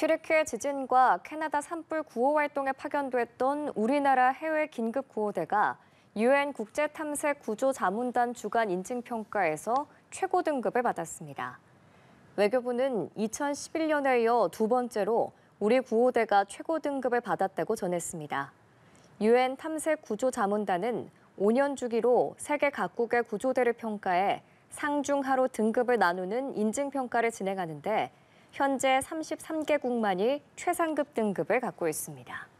튀르키예 지진과 캐나다 산불 구호 활동에 파견됐던 우리나라 해외 긴급 구호대가 유엔 국제 탐색 구조 자문단 주간 인증 평가에서 최고 등급을 받았습니다. 외교부는 2011년에 이어 두 번째로 우리 구호대가 최고 등급을 받았다고 전했습니다. 유엔 탐색 구조 자문단은 5년 주기로 세계 각국의 구조대를 평가해 상중하로 등급을 나누는 인증 평가를 진행하는데 현재 33개국만이 최상급 등급을 갖고 있습니다.